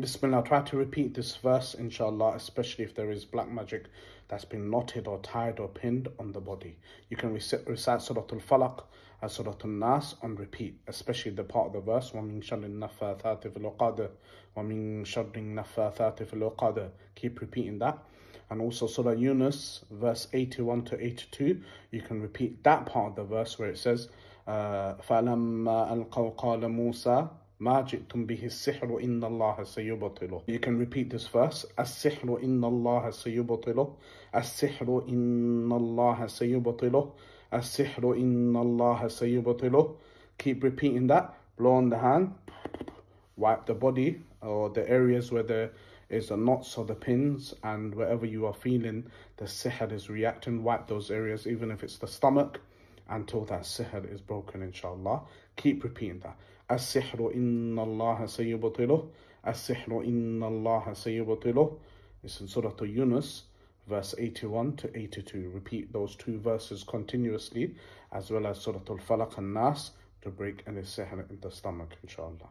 Bismillah, try to repeat this verse, inshallah, especially if there is black magic that's been knotted or tied or pinned on the body. You can recite, Surah Al-Falaq and Surah Al-Nas on repeat, especially the part of the verse, وَمِن شَرِّ النَّفَّاثَاتِ فِي الْعُقَدِ وَمِن شَرِّ النَّفَّاثَاتِ فِي الْعُقَدِ Keep repeating that. And also Surah Yunus, verse 81 to 82, you can repeat that part of the verse where it says, uh, فَلَمَّا أَلْقَوْا قَالَ مُوسَى ما جئتم sihru inna إن الله You can repeat this verse Allah إن as sihru inna Allah الله as sihru inna Allah سيبطله Keep repeating that Blow on the hand Wipe the body or the areas where there is the knots or the pins and wherever you are feeling the sihr is reacting Wipe those areas even if it's the stomach until that sihr is broken, inshallah. Keep repeating that. As-sihru inna allaha sayyubatiluh. As-sihru inna allaha sayyubatiluh. It's in Surah Yunus, verse 81 to 82. Repeat those two verses continuously, as well as Surah Al-Falaq and Nas, to break any sihr in the stomach, inshallah.